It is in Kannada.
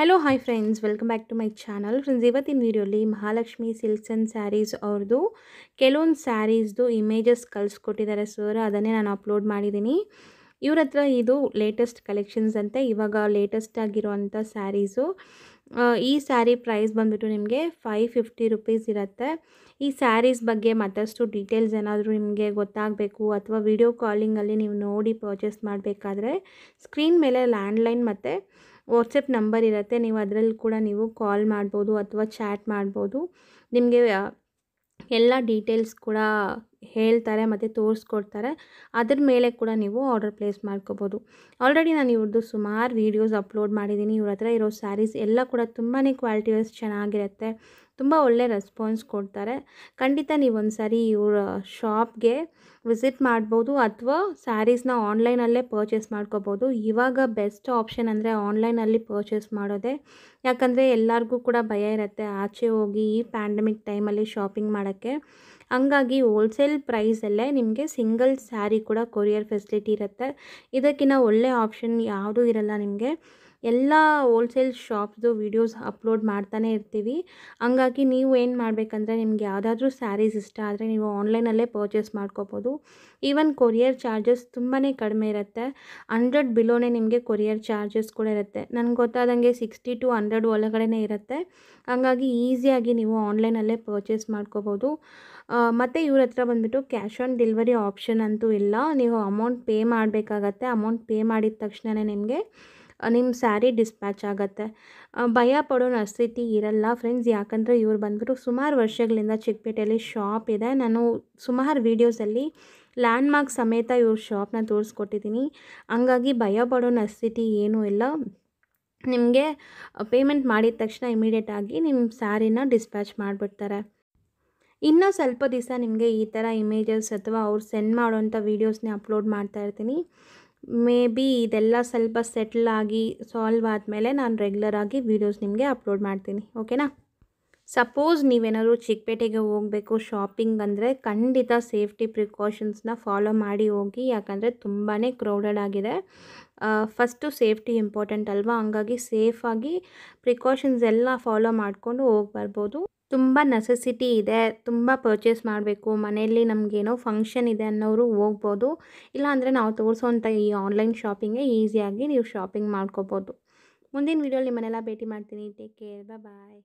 hello hi friends welcome back to my channel friends ಇವತ್ತಿನ ವಿಡಿಯೋಲಿ ಮಹಾಲಕ್ಷ್ಮಿ ಸಿಲ್ಕ್ಸ್ ಆ್ಯಂಡ್ ಸ್ಯಾರೀಸ್ ಅವ್ರದ್ದು ಕೆಲವೊಂದು ಸ್ಯಾರೀಸ್ದು ಇಮೇಜಸ್ ಕಳಿಸ್ಕೊಟ್ಟಿದ್ದಾರೆ ಸರ್ ಅದನ್ನೇ ನಾನು ಅಪ್ಲೋಡ್ ಮಾಡಿದ್ದೀನಿ ಇವ್ರ ಹತ್ರ ಇದು ಲೇಟೆಸ್ಟ್ ಕಲೆಕ್ಷನ್ಸ್ ಅಂತೆ ಇವಾಗ ಲೇಟೆಸ್ಟ್ ಆಗಿರೋವಂಥ ಸ್ಯಾರೀಸು ಈ ಸ್ಯಾರಿ ಪ್ರೈಸ್ ಬಂದುಬಿಟ್ಟು ನಿಮಗೆ ಫೈವ್ ಫಿಫ್ಟಿ ರುಪೀಸ್ ಇರುತ್ತೆ ಈ ಸ್ಯಾರೀಸ್ ಬಗ್ಗೆ ಮತ್ತಷ್ಟು ಡೀಟೇಲ್ಸ್ ಏನಾದರೂ ನಿಮಗೆ ಗೊತ್ತಾಗಬೇಕು ಅಥವಾ ವಿಡಿಯೋ ಕಾಲಿಂಗಲ್ಲಿ ನೀವು ನೋಡಿ ಪರ್ಚೇಸ್ ಮಾಡಬೇಕಾದ್ರೆ ಸ್ಕ್ರೀನ್ ಮೇಲೆ ಲ್ಯಾಂಡ್ಲೈನ್ ಮತ್ತು ವಾಟ್ಸಪ್ ನಂಬರ್ ಇರುತ್ತೆ ನೀವು ಅದರಲ್ಲಿ ಕೂಡ ನೀವು ಕಾಲ್ ಮಾಡ್ಬೋದು ಅಥವಾ ಚಾಟ್ ಮಾಡ್ಬೋದು ನಿಮಗೆ ಎಲ್ಲ ಡೀಟೇಲ್ಸ್ ಕೂಡ ಹೇಳ್ತಾರೆ ಮತ್ತು ತೋರಿಸ್ಕೊಡ್ತಾರೆ ಅದ್ರ ಮೇಲೆ ಕೂಡ ನೀವು ಆರ್ಡರ್ ಪ್ಲೇಸ್ ಮಾಡ್ಕೋಬೋದು ಆಲ್ರೆಡಿ ನಾನು ಇವ್ರದ್ದು ಸುಮಾರು ವೀಡಿಯೋಸ್ ಅಪ್ಲೋಡ್ ಮಾಡಿದ್ದೀನಿ ಇವ್ರ ಹತ್ರ ಇರೋ ಸ್ಯಾರೀಸ್ ಎಲ್ಲ ಕೂಡ ತುಂಬಾ ಕ್ವಾಲಿಟಿ ಚೆನ್ನಾಗಿರುತ್ತೆ ತುಂಬ ಒಳ್ಳೆ ರೆಸ್ಪಾನ್ಸ್ ಕೊಡ್ತಾರೆ ಖಂಡಿತ ನೀವೊಂದು ಸಾರಿ ಇವರ ಶಾಪ್ಗೆ ವಿಸಿಟ್ ಮಾಡ್ಬೋದು ಅಥವಾ ಸ್ಯಾರೀಸ್ನ ಆನ್ಲೈನಲ್ಲೇ ಪರ್ಚೇಸ್ ಮಾಡ್ಕೋಬೋದು ಇವಾಗ ಬೆಸ್ಟ್ ಆಪ್ಷನ್ ಅಂದರೆ ಆನ್ಲೈನಲ್ಲಿ ಪರ್ಚೇಸ್ ಮಾಡೋದೇ ಯಾಕಂದರೆ ಎಲ್ಲರಿಗೂ ಕೂಡ ಭಯ ಇರುತ್ತೆ ಆಚೆ ಹೋಗಿ ಈ ಪ್ಯಾಂಡಮಿಕ್ ಟೈಮಲ್ಲಿ ಶಾಪಿಂಗ್ ಮಾಡೋಕ್ಕೆ ಹಂಗಾಗಿ ಹೋಲ್ಸೇಲ್ ಪ್ರೈಸಲ್ಲೇ ನಿಮಗೆ ಸಿಂಗಲ್ ಸ್ಯಾರಿ ಕೂಡ ಕೊರಿಯರ್ ಫೆಸಿಲಿಟಿ ಇರುತ್ತೆ ಇದಕ್ಕಿಂತ ಒಳ್ಳೆ ಆಪ್ಷನ್ ಯಾವುದೂ ಇರಲ್ಲ ನಿಮಗೆ ಎಲ್ಲ ಹೋಲ್ಸೇಲ್ ಶಾಪ್ದು ವೀಡಿಯೋಸ್ ಅಪ್ಲೋಡ್ ಮಾಡ್ತಾನೆ ಇರ್ತೀವಿ ಹಂಗಾಗಿ ಹಾಗಾಗಿ ನೀವು ಏನು ಮಾಡಬೇಕಂದ್ರೆ ನಿಮ್ಗೆ ಯಾವುದಾದ್ರೂ ಸ್ಯಾರೀಸ್ ಇಷ್ಟ ಆದರೆ ನೀವು ಆನ್ಲೈನಲ್ಲೇ ಪರ್ಚೇಸ್ ಮಾಡ್ಕೋಬೋದು ಈವನ್ ಕೊರಿಯರ್ ಚಾರ್ಜಸ್ ತುಂಬಾ ಕಡಿಮೆ ಇರುತ್ತೆ ಹಂಡ್ರೆಡ್ ಬಿಲೋನೇ ನಿಮಗೆ ಕೊರಿಯರ್ ಚಾರ್ಜಸ್ ಕೂಡ ಇರುತ್ತೆ ನನಗೆ ಗೊತ್ತಾದಂಗೆ ಸಿಕ್ಸ್ಟಿ ಟು ಹಂಡ್ರೆಡ್ ಒಳಗಡೆ ಇರುತ್ತೆ ಹಾಗಾಗಿ ಈಸಿಯಾಗಿ ನೀವು ಆನ್ಲೈನಲ್ಲೇ ಪರ್ಚೇಸ್ ಮಾಡ್ಕೋಬೋದು ಮತ್ತು ಇವ್ರ ಹತ್ರ ಬಂದುಬಿಟ್ಟು ಕ್ಯಾಶ್ ಆನ್ ಡೆಲಿವರಿ ಆಪ್ಷನ್ ಅಂತೂ ಇಲ್ಲ ನೀವು ಅಮೌಂಟ್ ಪೇ ಮಾಡಬೇಕಾಗತ್ತೆ ಅಮೌಂಟ್ ಪೇ ಮಾಡಿದ ತಕ್ಷಣವೇ ನಿಮಗೆ ನಿಮ್ಮ ಸ್ಯಾರಿ ಡಿಸ್ಪ್ಯಾಚ್ ಆಗುತ್ತೆ ಭಯ ಪಡೋ ಅಸ್ಥಿತಿ ಇರಲ್ಲ ಫ್ರೆಂಡ್ಸ್ ಯಾಕಂದರೆ ಇವ್ರು ಬಂದ್ಬಿಟ್ಟು ಸುಮಾರು ವರ್ಷಗಳಿಂದ ಚಿಕ್ಕಪೇಟೆಯಲ್ಲಿ ಶಾಪ್ ಇದೆ ನಾನು ಸುಮಾರು ವೀಡಿಯೋಸಲ್ಲಿ ಲ್ಯಾಂಡ್ಮಾರ್ಕ್ ಸಮೇತ ಇವ್ರ ಶಾಪ್ನ ತೋರಿಸ್ಕೊಟ್ಟಿದ್ದೀನಿ ಹಂಗಾಗಿ ಭಯ ಪಡೋ ಸ್ಥಿತಿ ಏನೂ ಇಲ್ಲ ನಿಮಗೆ ಪೇಮೆಂಟ್ ಮಾಡಿದ ತಕ್ಷಣ ಇಮಿಡಿಯೇಟಾಗಿ ನಿಮ್ಮ ಸ್ಯಾರಿನ ಡಿಸ್ಪ್ಯಾಚ್ ಮಾಡಿಬಿಡ್ತಾರೆ ಇನ್ನೂ ಸ್ವಲ್ಪ ದಿವಸ ನಿಮಗೆ ಈ ಥರ ಇಮೇಜಸ್ ಅಥವಾ ಅವ್ರು ಸೆಂಡ್ ಮಾಡೋವಂಥ ವೀಡಿಯೋಸ್ನೇ ಅಪ್ಲೋಡ್ ಮಾಡ್ತಾಯಿರ್ತೀನಿ ಮೇ ಬಿ ಇದೆಲ್ಲ ಸ್ವಲ್ಪ ಸೆಟ್ಲ್ ಆಗಿ ಸಾಲ್ವ್ ಆದಮೇಲೆ ನಾನು ರೆಗ್ಯುಲರಾಗಿ ವೀಡಿಯೋಸ್ ನಿಮಗೆ ಅಪ್ಲೋಡ್ ಮಾಡ್ತೀನಿ ಓಕೆನಾ ಸಪೋಸ್ ನೀವೇನಾದರೂ ಚಿಕ್ಕಪೇಟೆಗೆ ಹೋಗಬೇಕು ಶಾಪಿಂಗ್ ಅಂದರೆ ಖಂಡಿತ ಸೇಫ್ಟಿ ಪ್ರಿಕಾಷನ್ಸ್ನ ಫಾಲೋ ಮಾಡಿ ಹೋಗಿ ಯಾಕಂದರೆ ತುಂಬಾ ಕ್ರೌಡೆಡ್ ಆಗಿದೆ ಫಸ್ಟು ಸೇಫ್ಟಿ ಇಂಪಾರ್ಟೆಂಟ್ ಅಲ್ವಾ ಹಂಗಾಗಿ ಸೇಫಾಗಿ ಪ್ರಿಕಾಷನ್ಸ್ ಎಲ್ಲ ಫಾಲೋ ಮಾಡಿಕೊಂಡು ಹೋಗಿ ಬರ್ಬೋದು ತುಂಬ ನೆಸೆಸಿಟಿ ಇದೆ ತುಂಬ ಪರ್ಚೇಸ್ ಮಾಡಬೇಕು ಮನೆಯಲ್ಲಿ ನಮಗೇನೋ ಫಂಕ್ಷನ್ ಇದೆ ಅನ್ನೋರು ಹೋಗ್ಬೋದು ಇಲ್ಲಾಂದರೆ ನಾವು ತೋರಿಸೋವಂಥ ಈ ಆನ್ಲೈನ್ ಶಾಪಿಂಗೇ ಈಸಿಯಾಗಿ ನೀವು ಶಾಪಿಂಗ್ ಮಾಡ್ಕೋಬೋದು ಮುಂದಿನ ವೀಡಿಯೋಲಿ ನಿಮ್ಮನ್ನೆಲ್ಲ ಭೇಟಿ ಮಾಡ್ತೀನಿ ಟೇಕ್ ಕೇರ್ ಬಾಯ್